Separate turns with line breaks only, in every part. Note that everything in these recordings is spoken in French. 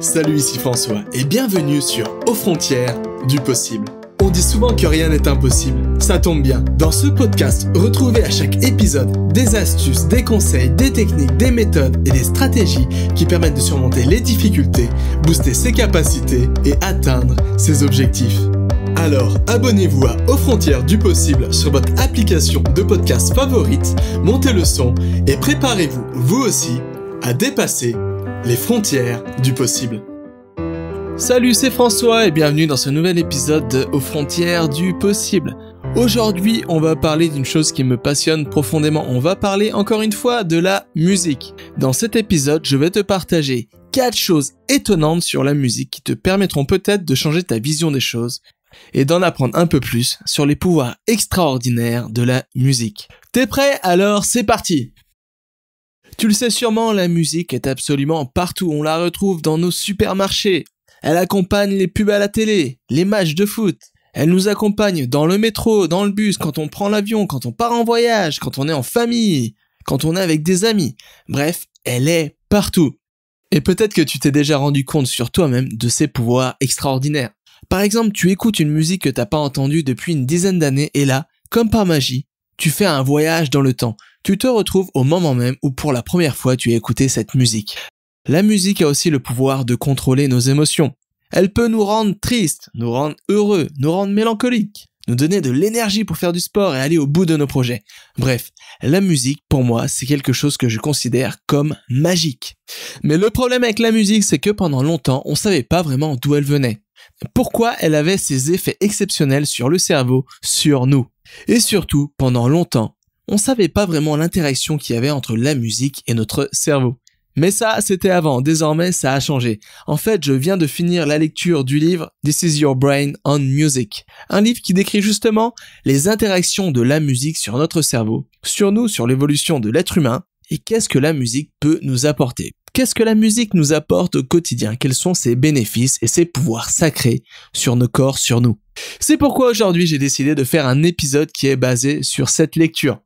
Salut, ici François et bienvenue sur Aux frontières du possible. On dit souvent que rien n'est impossible. Ça tombe bien. Dans ce podcast, retrouvez à chaque épisode des astuces, des conseils, des techniques, des méthodes et des stratégies qui permettent de surmonter les difficultés, booster ses capacités et atteindre ses objectifs. Alors abonnez-vous à Aux frontières du possible sur votre application de podcast favorite, montez le son et préparez-vous vous aussi à dépasser les frontières du possible. Salut, c'est François et bienvenue dans ce nouvel épisode de Aux frontières du possible. Aujourd'hui, on va parler d'une chose qui me passionne profondément. On va parler encore une fois de la musique. Dans cet épisode, je vais te partager quatre choses étonnantes sur la musique qui te permettront peut-être de changer ta vision des choses et d'en apprendre un peu plus sur les pouvoirs extraordinaires de la musique. T'es prêt Alors c'est parti tu le sais sûrement, la musique est absolument partout. On la retrouve dans nos supermarchés. Elle accompagne les pubs à la télé, les matchs de foot. Elle nous accompagne dans le métro, dans le bus, quand on prend l'avion, quand on part en voyage, quand on est en famille, quand on est avec des amis. Bref, elle est partout. Et peut-être que tu t'es déjà rendu compte sur toi-même de ses pouvoirs extraordinaires. Par exemple, tu écoutes une musique que t'as pas entendue depuis une dizaine d'années et là, comme par magie, tu fais un voyage dans le temps. Tu te retrouves au moment même où pour la première fois tu as écouté cette musique. La musique a aussi le pouvoir de contrôler nos émotions. Elle peut nous rendre tristes, nous rendre heureux, nous rendre mélancoliques, nous donner de l'énergie pour faire du sport et aller au bout de nos projets. Bref, la musique, pour moi, c'est quelque chose que je considère comme magique. Mais le problème avec la musique, c'est que pendant longtemps, on ne savait pas vraiment d'où elle venait. Pourquoi elle avait ces effets exceptionnels sur le cerveau, sur nous. Et surtout, pendant longtemps, on ne savait pas vraiment l'interaction qu'il y avait entre la musique et notre cerveau. Mais ça, c'était avant, désormais ça a changé. En fait, je viens de finir la lecture du livre This is Your Brain on Music, un livre qui décrit justement les interactions de la musique sur notre cerveau, sur nous, sur l'évolution de l'être humain, et qu'est-ce que la musique peut nous apporter. Qu'est-ce que la musique nous apporte au quotidien Quels sont ses bénéfices et ses pouvoirs sacrés sur nos corps, sur nous c'est pourquoi aujourd'hui j'ai décidé de faire un épisode qui est basé sur cette lecture.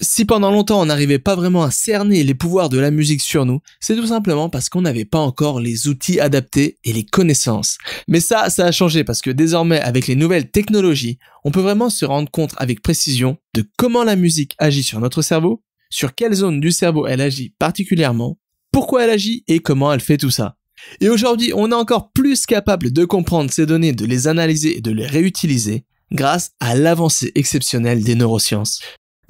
Si pendant longtemps on n'arrivait pas vraiment à cerner les pouvoirs de la musique sur nous, c'est tout simplement parce qu'on n'avait pas encore les outils adaptés et les connaissances. Mais ça, ça a changé parce que désormais avec les nouvelles technologies, on peut vraiment se rendre compte avec précision de comment la musique agit sur notre cerveau, sur quelle zone du cerveau elle agit particulièrement, pourquoi elle agit et comment elle fait tout ça. Et aujourd'hui, on est encore plus capable de comprendre ces données, de les analyser et de les réutiliser grâce à l'avancée exceptionnelle des neurosciences.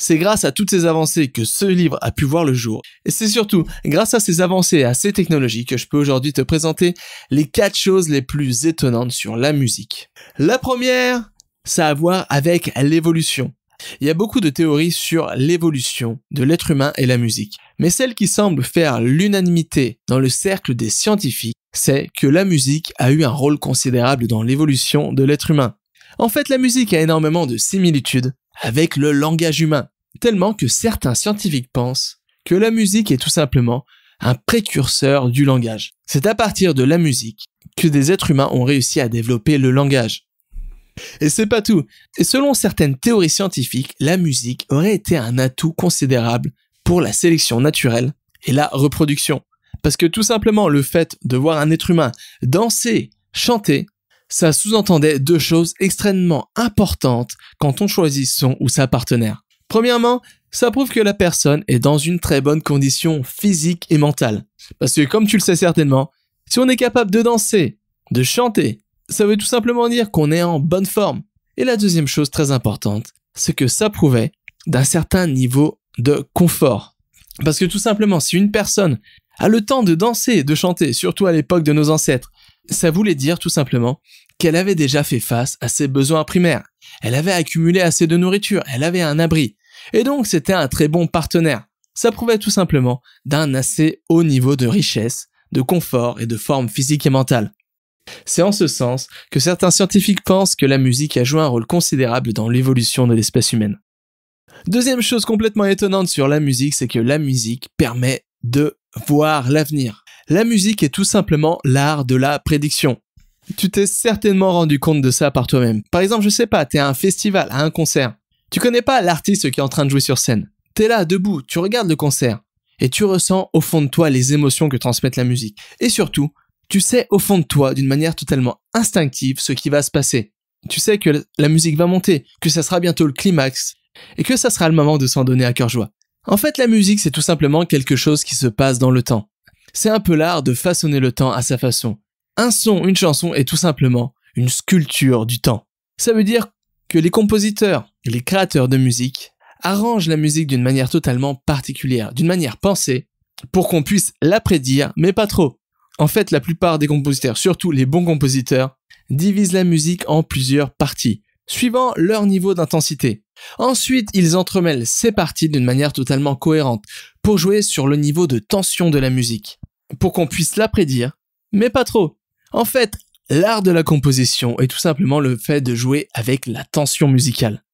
C'est grâce à toutes ces avancées que ce livre a pu voir le jour. Et c'est surtout grâce à ces avancées et à ces technologies que je peux aujourd'hui te présenter les quatre choses les plus étonnantes sur la musique. La première, ça a à voir avec l'évolution. Il y a beaucoup de théories sur l'évolution de l'être humain et la musique. Mais celle qui semble faire l'unanimité dans le cercle des scientifiques, c'est que la musique a eu un rôle considérable dans l'évolution de l'être humain. En fait, la musique a énormément de similitudes avec le langage humain, tellement que certains scientifiques pensent que la musique est tout simplement un précurseur du langage. C'est à partir de la musique que des êtres humains ont réussi à développer le langage. Et c'est pas tout. Et selon certaines théories scientifiques, la musique aurait été un atout considérable pour la sélection naturelle et la reproduction. Parce que tout simplement, le fait de voir un être humain danser, chanter, ça sous-entendait deux choses extrêmement importantes quand on choisit son ou sa partenaire. Premièrement, ça prouve que la personne est dans une très bonne condition physique et mentale. Parce que comme tu le sais certainement, si on est capable de danser, de chanter, ça veut tout simplement dire qu'on est en bonne forme. Et la deuxième chose très importante, c'est que ça prouvait d'un certain niveau de confort. Parce que tout simplement, si une personne a le temps de danser et de chanter, surtout à l'époque de nos ancêtres, ça voulait dire tout simplement qu'elle avait déjà fait face à ses besoins primaires. Elle avait accumulé assez de nourriture, elle avait un abri. Et donc c'était un très bon partenaire. Ça prouvait tout simplement d'un assez haut niveau de richesse, de confort et de forme physique et mentale. C'est en ce sens que certains scientifiques pensent que la musique a joué un rôle considérable dans l'évolution de l'espèce humaine. Deuxième chose complètement étonnante sur la musique, c'est que la musique permet de voir l'avenir. La musique est tout simplement l'art de la prédiction. Tu t'es certainement rendu compte de ça par toi-même. Par exemple, je sais pas, t'es à un festival, à un concert. Tu connais pas l'artiste qui est en train de jouer sur scène. T'es là, debout, tu regardes le concert. Et tu ressens au fond de toi les émotions que transmettent la musique. Et surtout, tu sais au fond de toi, d'une manière totalement instinctive, ce qui va se passer. Tu sais que la musique va monter, que ça sera bientôt le climax, et que ça sera le moment de s'en donner à cœur joie. En fait, la musique, c'est tout simplement quelque chose qui se passe dans le temps. C'est un peu l'art de façonner le temps à sa façon. Un son, une chanson est tout simplement une sculpture du temps. Ça veut dire que les compositeurs, les créateurs de musique, arrangent la musique d'une manière totalement particulière, d'une manière pensée, pour qu'on puisse la prédire, mais pas trop. En fait, la plupart des compositeurs, surtout les bons compositeurs, divisent la musique en plusieurs parties suivant leur niveau d'intensité. Ensuite, ils entremêlent ces parties d'une manière totalement cohérente pour jouer sur le niveau de tension de la musique, pour qu'on puisse la prédire, mais pas trop. En fait, l'art de la composition est tout simplement le fait de jouer avec la tension musicale.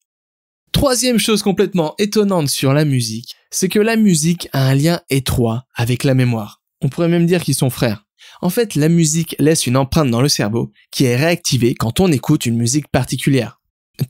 Troisième chose complètement étonnante sur la musique, c'est que la musique a un lien étroit avec la mémoire. On pourrait même dire qu'ils sont frères. En fait, la musique laisse une empreinte dans le cerveau qui est réactivée quand on écoute une musique particulière.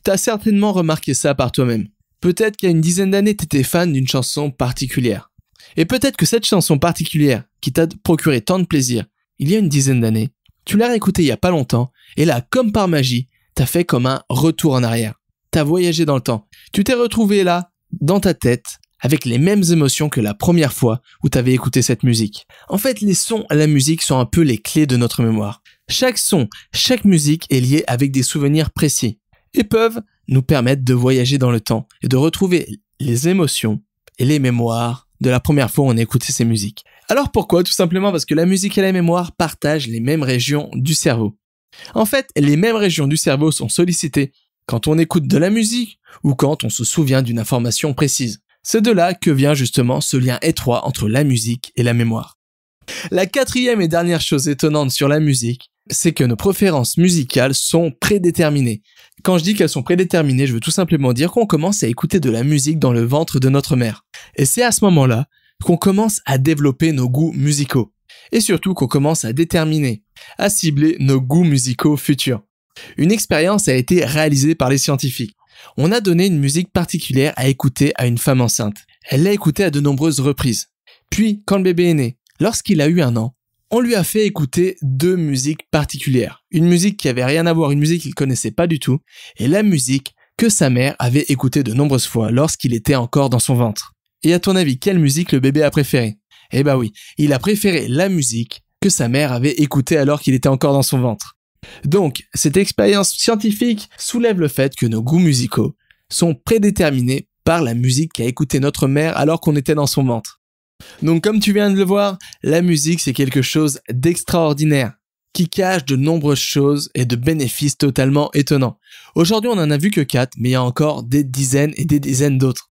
T'as certainement remarqué ça par toi-même. Peut-être qu'il y a une dizaine d'années, t'étais fan d'une chanson particulière. Et peut-être que cette chanson particulière, qui t'a procuré tant de plaisir, il y a une dizaine d'années, tu l'as réécoutée il y a pas longtemps, et là, comme par magie, t'as fait comme un retour en arrière. T'as voyagé dans le temps. Tu t'es retrouvé là, dans ta tête, avec les mêmes émotions que la première fois où t'avais écouté cette musique. En fait, les sons à la musique sont un peu les clés de notre mémoire. Chaque son, chaque musique est liée avec des souvenirs précis et peuvent nous permettre de voyager dans le temps et de retrouver les émotions et les mémoires de la première fois où on a ces musiques. Alors pourquoi Tout simplement parce que la musique et la mémoire partagent les mêmes régions du cerveau. En fait, les mêmes régions du cerveau sont sollicitées quand on écoute de la musique ou quand on se souvient d'une information précise. C'est de là que vient justement ce lien étroit entre la musique et la mémoire. La quatrième et dernière chose étonnante sur la musique, c'est que nos préférences musicales sont prédéterminées. Quand je dis qu'elles sont prédéterminées, je veux tout simplement dire qu'on commence à écouter de la musique dans le ventre de notre mère. Et c'est à ce moment-là qu'on commence à développer nos goûts musicaux. Et surtout qu'on commence à déterminer, à cibler nos goûts musicaux futurs. Une expérience a été réalisée par les scientifiques. On a donné une musique particulière à écouter à une femme enceinte. Elle l'a écoutée à de nombreuses reprises. Puis, quand le bébé est né, lorsqu'il a eu un an, on lui a fait écouter deux musiques particulières. Une musique qui avait rien à voir, une musique qu'il connaissait pas du tout, et la musique que sa mère avait écoutée de nombreuses fois lorsqu'il était encore dans son ventre. Et à ton avis, quelle musique le bébé a préférée Eh bah ben oui, il a préféré la musique que sa mère avait écoutée alors qu'il était encore dans son ventre. Donc, cette expérience scientifique soulève le fait que nos goûts musicaux sont prédéterminés par la musique qu'a écoutée notre mère alors qu'on était dans son ventre. Donc comme tu viens de le voir, la musique c'est quelque chose d'extraordinaire qui cache de nombreuses choses et de bénéfices totalement étonnants. Aujourd'hui on en a vu que 4, mais il y a encore des dizaines et des dizaines d'autres.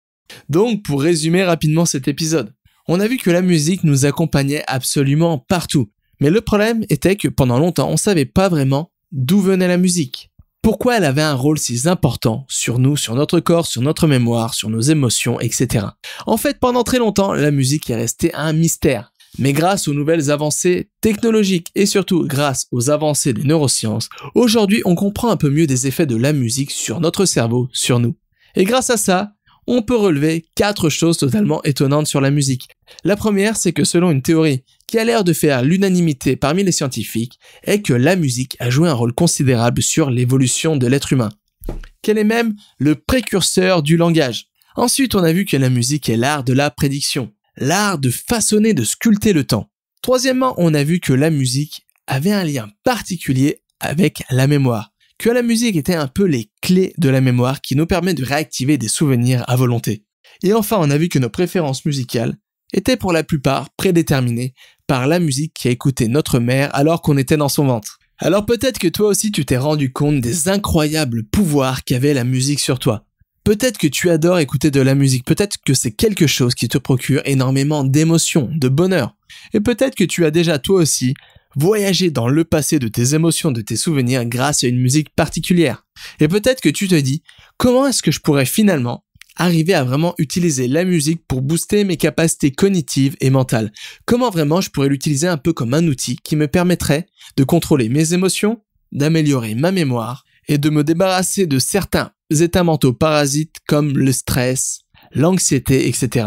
Donc pour résumer rapidement cet épisode, on a vu que la musique nous accompagnait absolument partout. Mais le problème était que pendant longtemps on savait pas vraiment d'où venait la musique pourquoi elle avait un rôle si important sur nous, sur notre corps, sur notre mémoire, sur nos émotions, etc. En fait, pendant très longtemps, la musique est restée un mystère. Mais grâce aux nouvelles avancées technologiques et surtout grâce aux avancées des neurosciences, aujourd'hui on comprend un peu mieux des effets de la musique sur notre cerveau, sur nous. Et grâce à ça, on peut relever quatre choses totalement étonnantes sur la musique. La première, c'est que selon une théorie qui a l'air de faire l'unanimité parmi les scientifiques, est que la musique a joué un rôle considérable sur l'évolution de l'être humain, qu'elle est même le précurseur du langage. Ensuite, on a vu que la musique est l'art de la prédiction, l'art de façonner, de sculpter le temps. Troisièmement, on a vu que la musique avait un lien particulier avec la mémoire que la musique était un peu les clés de la mémoire qui nous permet de réactiver des souvenirs à volonté. Et enfin, on a vu que nos préférences musicales étaient pour la plupart prédéterminées par la musique qui a écouté notre mère alors qu'on était dans son ventre. Alors peut-être que toi aussi tu t'es rendu compte des incroyables pouvoirs qu'avait la musique sur toi. Peut-être que tu adores écouter de la musique, peut-être que c'est quelque chose qui te procure énormément d'émotions, de bonheur. Et peut-être que tu as déjà toi aussi voyager dans le passé de tes émotions, de tes souvenirs grâce à une musique particulière. Et peut-être que tu te dis, comment est-ce que je pourrais finalement arriver à vraiment utiliser la musique pour booster mes capacités cognitives et mentales Comment vraiment je pourrais l'utiliser un peu comme un outil qui me permettrait de contrôler mes émotions, d'améliorer ma mémoire et de me débarrasser de certains états mentaux parasites comme le stress, l'anxiété, etc.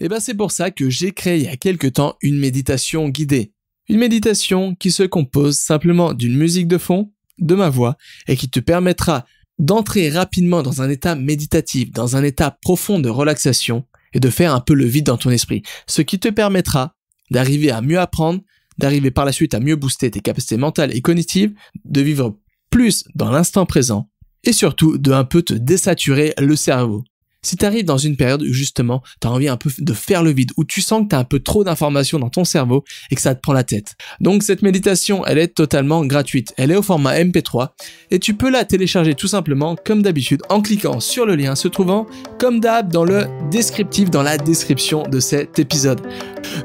Et eh bien c'est pour ça que j'ai créé il y a quelques temps une méditation guidée. Une méditation qui se compose simplement d'une musique de fond, de ma voix, et qui te permettra d'entrer rapidement dans un état méditatif, dans un état profond de relaxation, et de faire un peu le vide dans ton esprit, ce qui te permettra d'arriver à mieux apprendre, d'arriver par la suite à mieux booster tes capacités mentales et cognitives, de vivre plus dans l'instant présent, et surtout de un peu te désaturer le cerveau. Si tu arrives dans une période où justement tu as envie un peu de faire le vide, où tu sens que tu as un peu trop d'informations dans ton cerveau et que ça te prend la tête. Donc cette méditation, elle est totalement gratuite. Elle est au format MP3 et tu peux la télécharger tout simplement comme d'habitude en cliquant sur le lien se trouvant comme d'hab dans le descriptif, dans la description de cet épisode.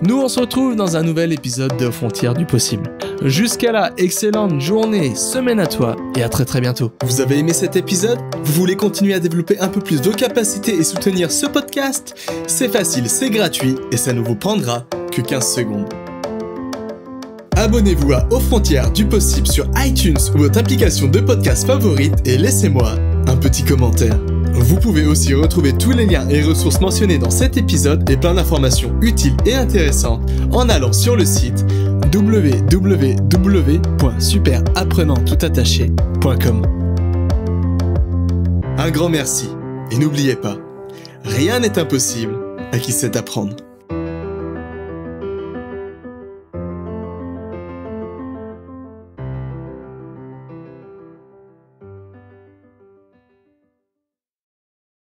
Nous, on se retrouve dans un nouvel épisode de Frontières du possible. Jusqu'à là, excellente journée, semaine à toi et à très très bientôt. Vous avez aimé cet épisode Vous voulez continuer à développer un peu plus vos capacités et soutenir ce podcast C'est facile, c'est gratuit et ça ne vous prendra que 15 secondes. Abonnez-vous à Aux Frontières du Possible sur iTunes ou votre application de podcast favorite et laissez-moi un petit commentaire. Vous pouvez aussi retrouver tous les liens et ressources mentionnés dans cet épisode et plein d'informations utiles et intéressantes en allant sur le site www.superapprenanttoutattaché.com. Un grand merci et n'oubliez pas, rien n'est impossible à qui sait apprendre.